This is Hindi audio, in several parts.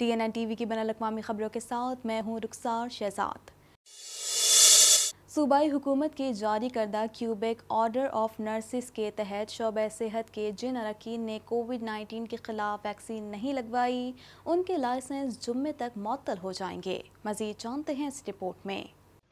T N N T V की बनल अवी खबरों के साथ मैं हूँ रुखसार शहजाद सूबाई हुकूमत के जारी करदा क्यूबेक ऑर्डर ऑफ नर्सिस के तहत शोब सेहत के जिन अरकान ने कोविड 19 के खिलाफ वैक्सीन नहीं लगवाई उनके लाइसेंस जुम्मे तक मअतल हो जाएंगे मजीद जानते हैं इस रिपोर्ट में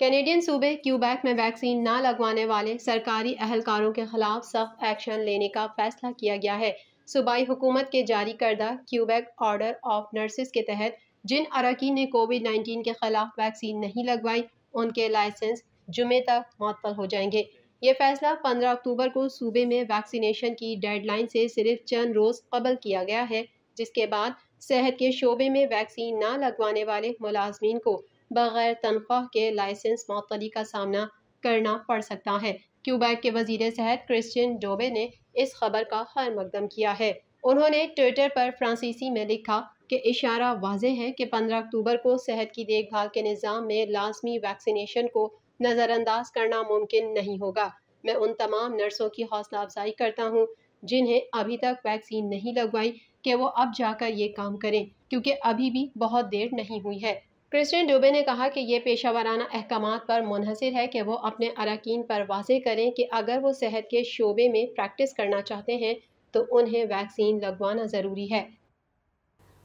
कैनेडियन सूबे क्यूबैक में वैक्सीन न लगवाने वाले सरकारी अहलकारों के खिलाफ सख्त एक्शन लेने का फैसला किया गया है सूबाई हुकूमत के जारी करदा क्यूबैक ऑर्डर ऑफ नर्सिस के तहत जिन अरकान ने कोविड नाइन्टीन के खिलाफ वैक्सीन नहीं लगवाई उनके लाइसेंस जुमे तक मअतल हो जाएंगे ये फैसला 15 अक्टूबर को सूबे में वैक्सीनेशन की डेडलाइन से सिर्फ चंद रोज़ कबल किया गया है जिसके बाद सेहत के शोबे में वैक्सीन ना लगवाने वाले मुलाजमीन को बग़ैर तनख्वाह के लाइसेंस मअतली का सामना करना पड़ सकता है क्यूबैक के वजीर सेहत क्रिश्चियन डोबे ने इस खबर का खैर मकदम किया है उन्होंने ट्विटर पर फ्रांसीसी में लिखा कि इशारा वाज है कि 15 अक्टूबर को सेहत की देखभाल के निज़ाम में लाजमी वैक्सीनेशन को नज़रअंदाज करना मुमकिन नहीं होगा मैं उन तमाम नर्सों की हौसला अफजाई करता हूँ जिन्हें अभी तक वैक्सीन नहीं लगवाई कि वो अब जाकर ये काम करें क्योंकि अभी भी बहुत देर नहीं हुई है प्रेसिडेंट डुबे ने कहा कि ये पेशा वाराना अहकाम पर मुनहसर है कि वो अपने अरकान पर वाजे करें कि अगर वो सेहत के शोबे में प्रैक्टिस करना चाहते हैं तो उन्हें वैक्सीन लगवाना ज़रूरी है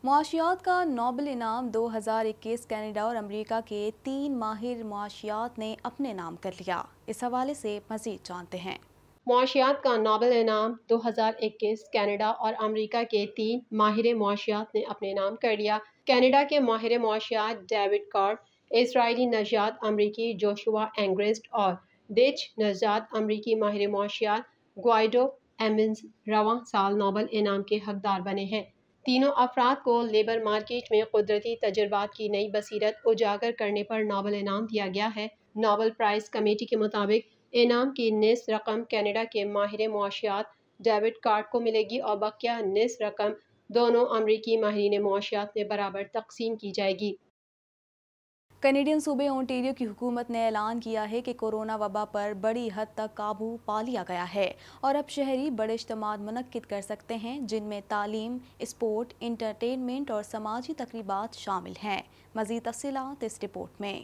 माशियात का नोबल इनाम 2021 कैनेडा और अमरीका के तीन माहिर माशियात ने अपने नाम कर लिया इस हवाले से मज़ीद जानते हैं माशियात का नावल इनाम 2021 कैनेडा और अमरीका के तीन माहिर माशियात ने अपने नाम कर लिया कैनेडा के माहिर माशियात डेविड कार्ड इसराइली नजात अमरीकी जोशुआ एंग्रेस्ट और डिच नजात अमरीकी माहिर माशियात ग्वाइडो एमिन्स रवा साल नावल इनाम के हकदार बने हैं तीनों अफराद को लेबर मार्केट में कुदरती तजर्बात की नई बसीरत उजागर करने पर नावल इनाम दिया गया है नावल प्राइज़ कमेटी के मुताबिक इनाम की निस रकम कैनेडा के माहिर मुआशियात डेबिट कार्ड को मिलेगी और बकिया निस रकम दोनों अमरीकी माहरीन मुआशियात में बराबर तकसीम की जाएगी कनेडियन सूबे ओंटेरियो की हुकूमत ने ऐलान किया है कि कोरोना वबा पर बड़ी हद तक काबू पा लिया गया है और अब शहरी बड़े इज्तम मनद कर सकते हैं जिनमें तालीम स्पोर्ट इंटरटेनमेंट और समाजी तकरीबा शामिल हैं मज़ीद तफ़ीत इस रिपोर्ट में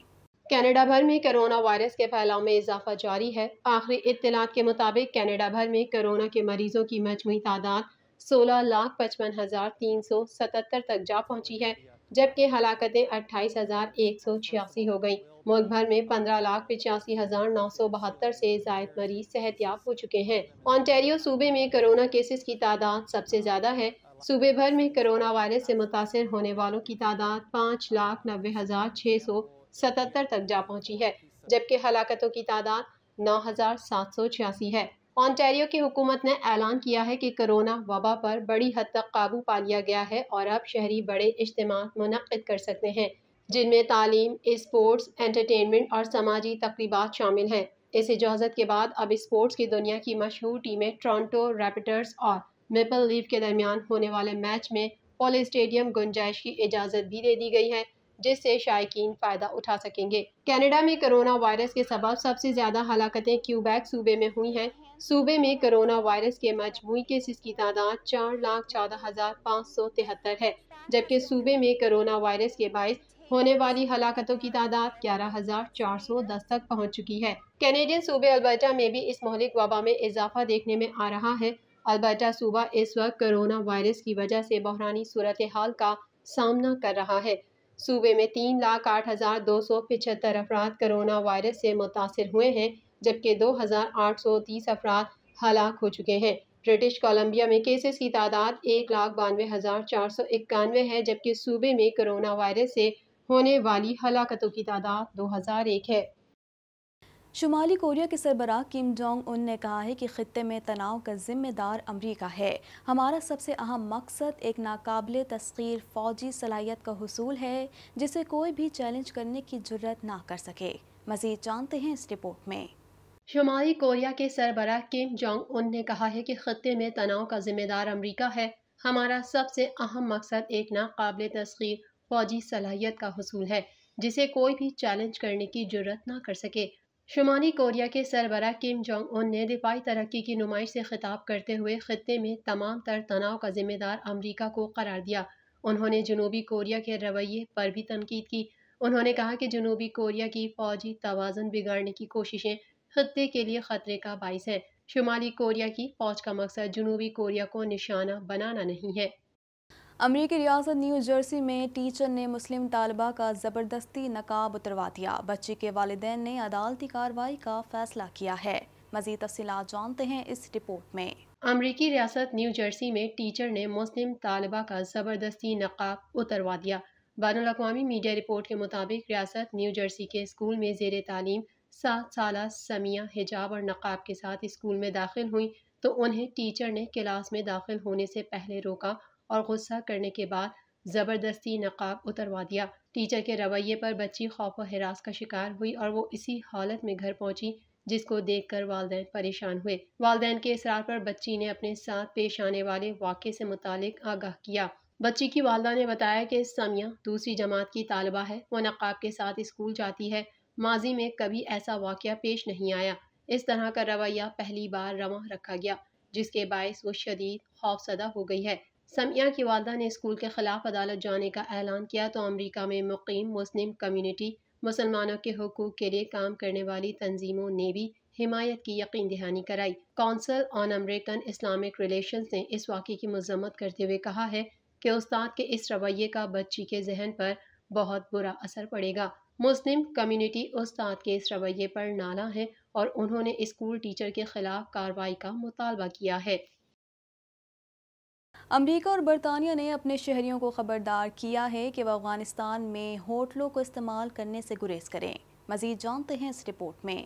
कनाडा भर में कोरोना वायरस के फैलाव में इजाफा जारी है आखिरी इतलात के मुताबिक कनाडा भर में कोरोना के मरीजों की मजमू तादाद सोलह लाख पचपन हज़ार तीन सौ सतहत्तर तक जा पहुंची है जबकि हलाकतें अट्ठाईस हज़ार एक सौ छियासी हो गई मुल्क भर में पंद्रह लाख पिचासी हज़ार नौ सौ बहत्तर से जायद मरीज सेहतियाब हो चुके हैं ऑन्टेरियो सूबे में कोरोना केसेस की तादाद सबसे ज़्यादा है सूबे भर में कोरोना वायरस से मुतासर होने वालों की तादाद पाँच लाख नब्बे हज़ार छः सौ सतहत्तर तक जा पहुंची है जबकि हलाकतों की तादाद नौ हजार सात सौ छियासी है ऑन्टेरियो की हुकूमत ने ऐलान किया है कि कोरोना वबा पर बड़ी हद तक काबू पा लिया गया है और अब शहरी बड़े इज्तम मनद कर सकते हैं जिनमें तालीम स्पोर्ट्स एंटरटेनमेंट और समाजी तकरीबा शामिल हैं इस इजाज़त के बाद अब स्पोर्ट्स की दुनिया की मशहूर टीमें टोरंटो रैपिटर्स और मेपल लीव के दरमियान होने वाले मैच में पोल स्टेडियम गुंजाइश की इजाज़त भी दे दी गई है जिससे शायकीन फ़ायदा उठा सकेंगे कनाडा में कोरोना वायरस के सबब सबसे ज़्यादा हलाकतें क्यूबैक सूबे में हुई हैं सूबे में कोरोना वायरस के मजमू केसेस की तादाद चार लाख चौदह हज़ार पाँच सौ तिहत्तर है जबकि सूबे में कोरोना वायरस के बायस होने वाली हलाकतों की तादाद ग्यारह हजार चार सौ दस तक पहुंच चुकी है कैनेडियन सूबे अल्बर्टा में भी इस मोहलिक वबा में इजाफा देखने में आ रहा है अल्बर्टा सूबा इस वक्त कोरोना वायरस की वजह से बहरानी सूरत हाल का सामना कर रहा है सूबे में तीन लाख आठ हज़ार दो सौ पिछहत्तर अफराद करोना वायरस से मुतासर हुए हैं जबकि दो हज़ार आठ सौ तीस अफराद हलाक हो चुके हैं ब्रिटिश कोलंबिया में केसेस की तादाद एक लाख बानवे हज़ार चार सौ इक्यानवे है जबकि सूबे में करोना वायरस से होने वाली हलाकतों की तादाद दो हज़ार एक है शुमाली कोरिया के सरबराह किम जोंग उन ने कहा है कि ख़त्े में तनाव का जिम्मेदार अमरीका है हमारा सबसे अहम मकसद एक नाकबिल तस्खीर फ़ौजी सलाहियत का हसूल है जिसे कोई भी चैलेंज करने की जरूरत ना कर सके मज़ीद जानते हैं इस रिपोर्ट में शुमाली कोरिया के सरबराह किम जोंग उन ने कहा है कि ख़त्े में तनाव का जिम्मेदार अमरीका है हमारा सबसे अहम मकसद एक नाकबिल तस्खीर फ़ौजी सलाहियत का हसूल है जिसे कोई भी चैलेंज करने की जरूरत ना कर सके शुमाली कोरिया के सरबरा किम जोंग उन ने दिफाही तरक्की की नुमाइश से खिताब करते हुए खत्े में तमाम तर तनाव का जिम्मेदार अमरीका को करार दिया उन्होंने जनूबी कोरिया के रवैये पर भी तनकीद की उन्होंने कहा कि जनूबी कोरिया की फौजी तोज़न बिगाड़ने की कोशिशें खत्े के लिए ख़तरे का बायस है शुमाली कोरिया की फौज का मकसद जनूबी कोरिया को निशाना बनाना नहीं है अमरीकी रियासत न्यू जर्सी में टीचर ने मुस्लिम तालबा का ज़बरदस्ती नकाब उतरवा दिया बच्ची के वालदे ने अदालती कार्रवाई का फैसला किया है मजीद तफ़ी जानते हैं इस रिपोर्ट में अमरीकी रियासत न्यू जर्सी में टीचर ने मुस्लिम तालबा का ज़बरदस्ती नकाब उतरवा दिया बैन अवी मीडिया रिपोर्ट के मुताबिक रियासत न्यू जर्सी के स्कूल में जेर तालीम सात साल समिया हिजाब और नकाब के साथ स्कूल में दाखिल हुई तो उन्हें टीचर ने क्लास में दाखिल होने से पहले रोका और गुस्सा करने के बाद ज़बरदस्ती नकाब उतरवा दिया टीचर के रवैये पर बच्ची खौफ व हरास का शिकार हुई और वो इसी हालत में घर पहुंची जिसको देखकर वालदेन परेशान हुए वालदेन के इसरार पर बच्ची ने अपने साथ पेश आने वाले वाक़े से मुतालिक आगाह किया बच्ची की वालदा ने बताया कि सामिया दूसरी जमात की तालबा है वो नकाब के साथ स्कूल जाती है माजी में कभी ऐसा वाक़ पेश नहीं आया इस तरह का रवैया पहली बार रवा रखा गया जिसके बायस वो शदीद खौफसदा हो गई है समिया की वालदा ने स्कूल के ख़िलाफ़ अदालत जाने का ऐलान किया तो अमरीका में मुकीम मुस्लिम कम्यूनिटी मुसलमानों के हकूक़ के लिए काम करने वाली तंजीमों ने भी हिमायत की यकीन दहानी कराई council on American Islamic relation ने इस वाक़े की मजम्मत करते हुए कहा है कि उस्ताद के इस रवैये का बच्ची के जहन पर बहुत बुरा असर पड़ेगा मुस्लिम कम्युनिटी उस्ताद के इस रवैये पर नाला है और उन्होंने स्कूल टीचर के खिलाफ कार्रवाई का मुतालबा किया है अमरीका और बरतानिया ने अपने शहरियों को खबरदार किया है कि वह अफगानिस्तान में होटलों को इस्तेमाल करने से गुरेज करें मजीद जानते हैं इस रिपोर्ट में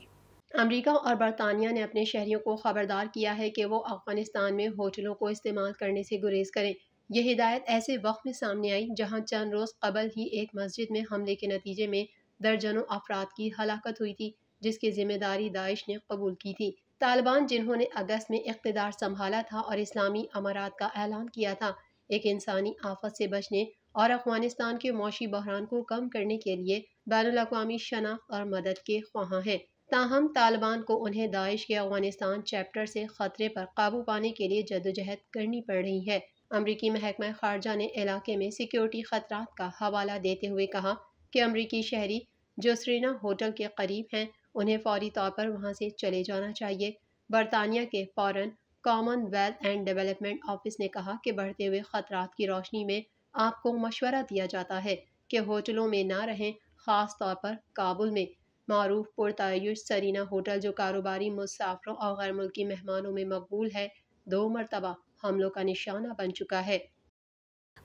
अमेरिका और बरतानिया ने अपने शहरियों को खबरदार किया है कि वो अफगानिस्तान में होटलों को इस्तेमाल करने से गुरेज करें यह हिदायत ऐसे वक्त में सामने आई जहां चंद रोज़ कबल ही एक मस्जिद में हमले के नतीजे में दर्जनों अफराद की हलाकत हुई थी जिसकी जिम्मेदारी दाइश ने कबूल की थी तालिबान जिन्होंने अगस्त में इकतदार संभाला था और इस्लामी अमारात का ऐलान किया था एक इंसानी आफत से बचने और अफगानिस्तान के मौशी बहरान को कम करने के लिए बैन अवी शनाख्त और मदद के ख्वाह हैं ताहम तालिबान को उन्हें दाइश के अफगानिस्तान चैप्टर से ख़तरे पर काबू पाने के लिए जदोजहद करनी पड़ रही है अमरीकी महकमा खारजा ने इलाके में सिक्योरिटी खतरा का हवाला देते हुए कहा कि अमरीकी शहरी जो श्रीना होटल के करीब हैं उन्हें फौरी तौर पर वहाँ से चले जाना चाहिए बरतानिया के फौरन कॉमनवेल्थ एंड डेवलपमेंट ऑफिस ने कहा कि बढ़ते हुए खतरात की रोशनी में आपको मशवरा दिया जाता है कि होटलों में ना रहें ख़ास तौर पर काबुल में मरूफ पुरतायुश सरीना होटल जो कारोबारी मुसाफरों और गैर मुल्की मेहमानों में मकबूल है दो मरतबा हमलों का निशाना बन चुका है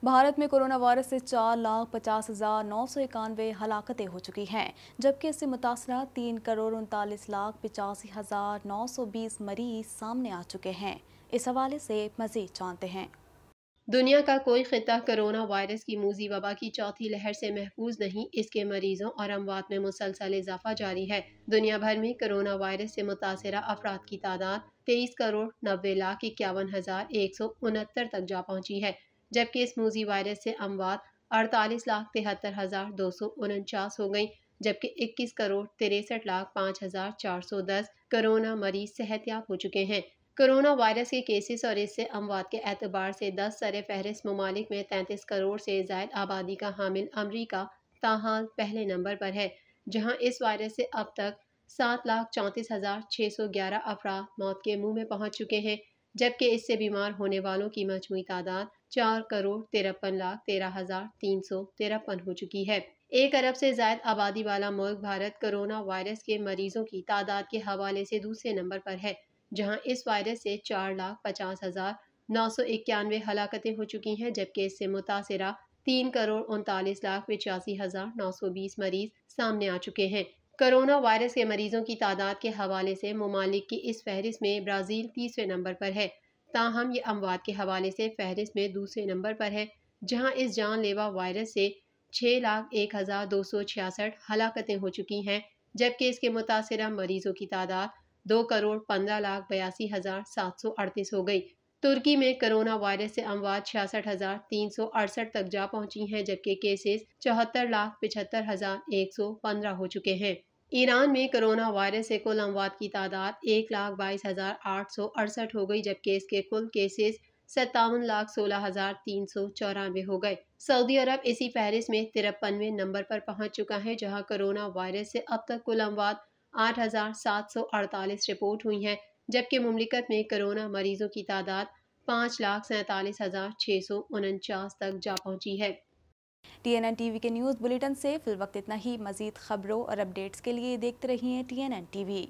भारत में कोरोना वायरस से चार लाख पचास हज़ार नौ सौ इक्यानवे हलाकतें हो चुकी हैं जबकि इससे मुतासर तीन करोड़ उनतालीस लाख पिचासी हज़ार नौ सौ बीस मरीज सामने आ चुके हैं इस हवाले से मजीद जानते हैं दुनिया का कोई खिता कोरोना वायरस की मूजी वबा की चौथी लहर से महफूज नहीं इसके मरीजों और अमवात में मुसलसल इजाफा जारी है दुनिया भर में कोरोना वायरस से मुतासर अफराद की तादाद तेईस करोड़ नब्बे लाख इक्यावन हज़ार एक सौ उनहत्तर तक जा पहुंची है जबकि इस मूजी वायरस से अमवात अड़तालीस लाख तिहत्तर हज़ार दो सौ उनचास हो गई जबकि 21 करोड़ तिरसठ लाख पाँच हज़ार चार सौ दस करोना मरीज सेहतियाब हो चुके हैं कोरोना वायरस के केसेस और इससे अमवात के एतबार से दस सर फहरिस्त ममालिक में तैंतीस करोड़ से जायद आबादी का हामिल अमरीका ताहाल पहले नंबर पर है जहाँ इस वायरस से अब तक सात लाख चौंतीस हज़ार छः सौ ग्यारह अफराद मौत के मुंह में पहुंच चुके हैं जबकि इससे बीमार होने वालों की मजमू तादाद चार करोड़ तिरपन लाख तेरह हजार तीन सौ तिरपन हो चुकी है एक अरब से जायद आबादी वाला मुल्क भारत कोरोना वायरस के मरीजों की तादाद के हवाले से दूसरे नंबर पर है जहां इस वायरस से चार लाख पचास हजार नौ सौ इक्यानवे हलाकतें हो चुकी हैं जबकि इससे मुतासरा तीन करोड़ उनतालीस लाख पचासी हजार नौ सौ बीस मरीज सामने आ चुके हैं कोरोना वायरस के मरीजों की तादाद के हवाले से ममालिक की इस फहरिस्त में ब्राज़ील तीसरे नंबर पर है ताहम ये अमवात के हवाले से फहरिस्त में दूसरे नंबर पर है जहाँ इस जानलेवा वायरस से छः लाख एक हज़ार दो सौ छियासठ हलाकतें हो चुकी हैं जबकि इसके मुतासर मरीज़ों की तादाद दो करोड़ पंद्रह लाख बयासी हज़ार सात सौ अड़तीस हो गई तुर्की में कोरोना वायरस से अमवात छियासठ हज़ार तीन सौ अड़सठ तक जा पहुंची हैं जबकि केसेस चौहत्तर लाख पिछहत्तर हज़ार एक सौ पंद्रह हो चुके हैं ईरान में कोरोना वायरस से कुल अमवात की तादाद एक लाख बाईस हज़ार आठ सौ अड़सठ हो गई जबकि इसके कुल केसेस सत्तावन लाख सोलह हज़ार तीन सौ चौरानवे हो गए सऊदी अरब इसी फहरिस्त में तिरपनवे नंबर पर पहुंच चुका है जहां कोरोना वायरस से अब तक कुल अमवात आठ हज़ार सात सौ अड़तालीस रिपोर्ट हुई है जबकि ममलिकत में कोरोना मरीजों की तादाद पाँच लाख सैतालीस हज़ार छः सौ उनचास तक जा पहुंची है टीएनएन टीवी के न्यूज़ बुलेटिन से फिल वक्त इतना ही मजीद खबरों और अपडेट्स के लिए देखते रहिए टीएनएन टीवी